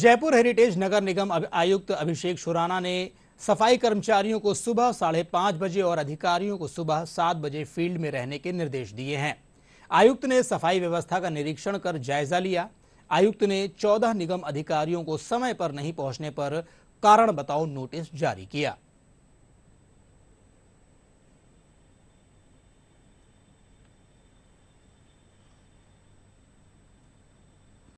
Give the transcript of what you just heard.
Jaipur heritage नगर निगम आयुक्त अभिषेक शुराना ने सफाई कर्मचारियों को सुबह साढ़े पांच बजे और अधिकारियों को सुबह सात बजे फील्ड में रहने के निर्देश दिए हैं आयुक्त ने सफाई व्यवस्था का निरीक्षण कर जायजा लिया आयुक्त ने चौदह निगम अधिकारियों को समय पर नहीं पहुंचने पर कारण बताओ नोटिस जारी किया